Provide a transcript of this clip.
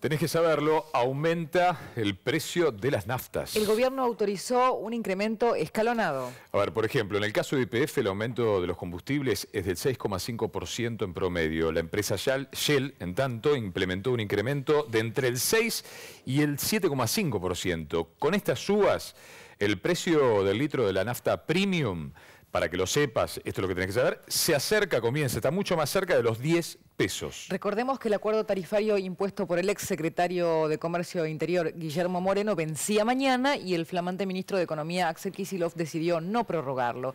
Tenés que saberlo, aumenta el precio de las naftas. El gobierno autorizó un incremento escalonado. A ver, por ejemplo, en el caso de IPF el aumento de los combustibles es del 6,5% en promedio. La empresa Shell, en tanto, implementó un incremento de entre el 6 y el 7,5%. Con estas subas, el precio del litro de la nafta premium para que lo sepas, esto es lo que tenés que saber, se acerca, comienza, está mucho más cerca de los 10 pesos. Recordemos que el acuerdo tarifario impuesto por el ex secretario de Comercio e Interior, Guillermo Moreno, vencía mañana y el flamante ministro de Economía, Axel Kicillof, decidió no prorrogarlo.